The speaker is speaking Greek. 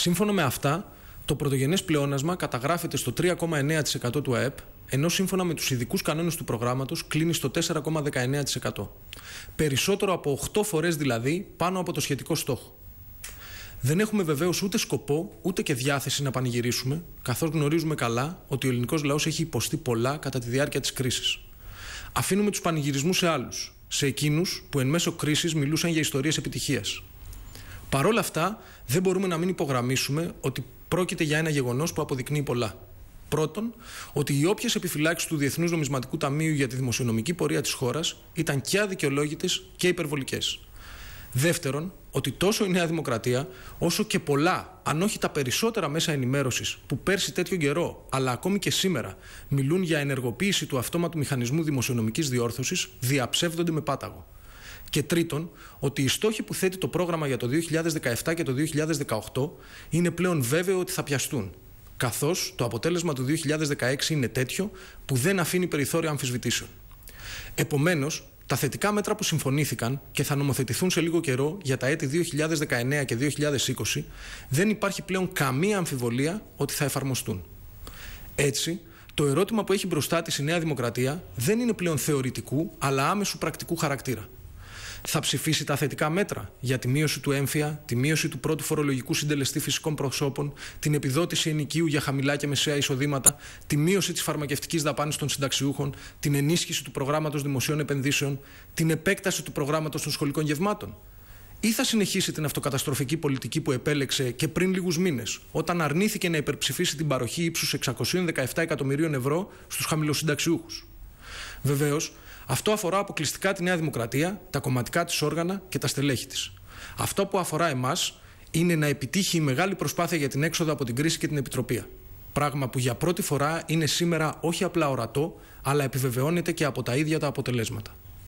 Σύμφωνα με αυτά, το πρωτογενές πλεόνασμα καταγράφεται στο 3,9% του ΑΕΠ, ενώ σύμφωνα με τους ειδικούς κανόνες του προγράμματος κλείνει στο 4,19%. Περισσότερο από 8 φορές δηλαδή πάνω από το σχετικό στόχο. Δεν έχουμε βεβαίως ούτε σκοπό ούτε και διάθεση να πανηγυρίσουμε, καθώς γνωρίζουμε καλά ότι ο ελληνικός λαός έχει υποστεί πολλά κατά τη διάρκεια της κρίσης. Αφήνουμε τους πανηγυρισμούς σε άλλους, σε εκείνους που εν μέσω κρίσης μιλούσαν για ιστορίες επιτυχίας. Παρ' όλα αυτά, δεν μπορούμε να μην υπογραμμίσουμε ότι πρόκειται για ένα γεγονός που αποδεικνύει πολλά. Πρώτον, ότι οι όποιες επιφυλάξεις του Διεθνούς Νομισματικού Ταμείου για τη δημοσιονομική πορεία της χώρας ήταν και αδικαιολόγητες και υπερβολικές. Δεύτερον, ότι τόσο η Νέα Δημοκρατία, όσο και πολλά, αν όχι τα περισσότερα μέσα ενημέρωσης που πέρσι τέτοιο καιρό, αλλά ακόμη και σήμερα, μιλούν για ενεργοποίηση του αυτόματου μηχανισμού δημοσιονομικής διόρθωσης, διαψεύδονται με πάταγο. Και τρίτον, ότι οι στόχοι που θέτει το πρόγραμμα για το 2017 και το 2018 είναι πλέον βέβαιο ότι θα πιαστούν. Καθώς το αποτέλεσμα του 2016 είναι τέτοιο που δεν αφήνει περιθώριο αμφισβητήσεων. Επομένως, τα θετικά μέτρα που συμφωνήθηκαν και θα νομοθετηθούν σε λίγο καιρό για τα έτη 2019 και 2020 δεν υπάρχει πλέον καμία αμφιβολία ότι θα εφαρμοστούν. Έτσι, το ερώτημα που έχει μπροστά της η Νέα Δημοκρατία δεν είναι πλέον θεωρητικού αλλά άμεσου πρακτικού χαρακτήρα θα ψηφίσει τα θετικά μέτρα για τη μείωση του έμφυα, τη μείωση του πρώτου φορολογικού συντελεστή φυσικών προσώπων, την επιδότηση ενοικίου για χαμηλά και μεσαία εισοδήματα, τη μείωση της φαρμακευτικής δαπάνης των συνταξιούχων, την ενίσχυση του προγράμματος δημοσίων επενδύσεων, την επέκταση του προγράμματος των σχολικών γευμάτων. Ή θα συνεχίσει την αυτοκαταστροφική πολιτική που επέλεξε και πριν λίγους μήνες, όταν αρνήθηκε να υπερψηφίσει την παροχή ύψους 617 εκατομμυρίων ευρώ στους χαμηλοσυνταξιούχους. Βεβαίως, αυτό αφορά αποκλειστικά τη Νέα Δημοκρατία, τα κομματικά της όργανα και τα στελέχη της. Αυτό που αφορά εμάς είναι να επιτύχει η μεγάλη προσπάθεια για την έξοδο από την κρίση και την επιτροπή. Πράγμα που για πρώτη φορά είναι σήμερα όχι απλά ορατό, αλλά επιβεβαιώνεται και από τα ίδια τα αποτελέσματα.